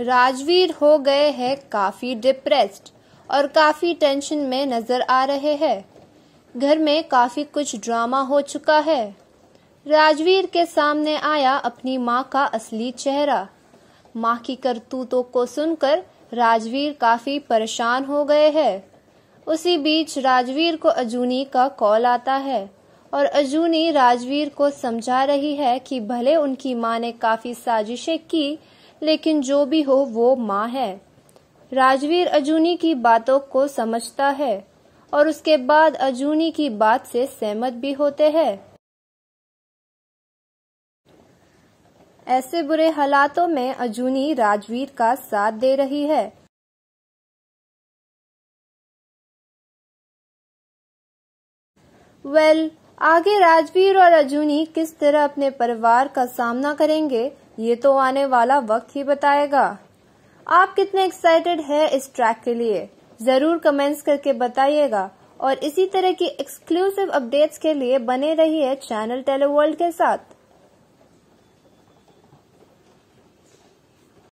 राजवीर हो गए हैं काफ़ी डिप्रेस्ड और काफ़ी टेंशन में नज़र आ रहे हैं घर में काफ़ी कुछ ड्रामा हो चुका है राजवीर के सामने आया अपनी माँ का असली चेहरा माँ की करतूतों को सुनकर राजवीर काफ़ी परेशान हो गए हैं उसी बीच राजवीर को अजूनी का कॉल आता है और अजूनी राजवीर को समझा रही है कि भले उनकी माँ ने काफ़ी साजिशें की लेकिन जो भी हो वो माँ है राजवीर अजूनी की बातों को समझता है और उसके बाद अजूनी की बात से सहमत भी होते हैं ऐसे बुरे हालातों में अजूनी राजवीर का साथ दे रही है वेल well, आगे राजवीर और अर्जुनी किस तरह अपने परिवार का सामना करेंगे ये तो आने वाला वक्त ही बताएगा आप कितने एक्साइटेड है इस ट्रैक के लिए जरूर कमेंट्स करके बताइएगा और इसी तरह की एक्सक्लूसिव अपडेट्स के लिए बने रहिए चैनल टेलीवर्ल्ड के साथ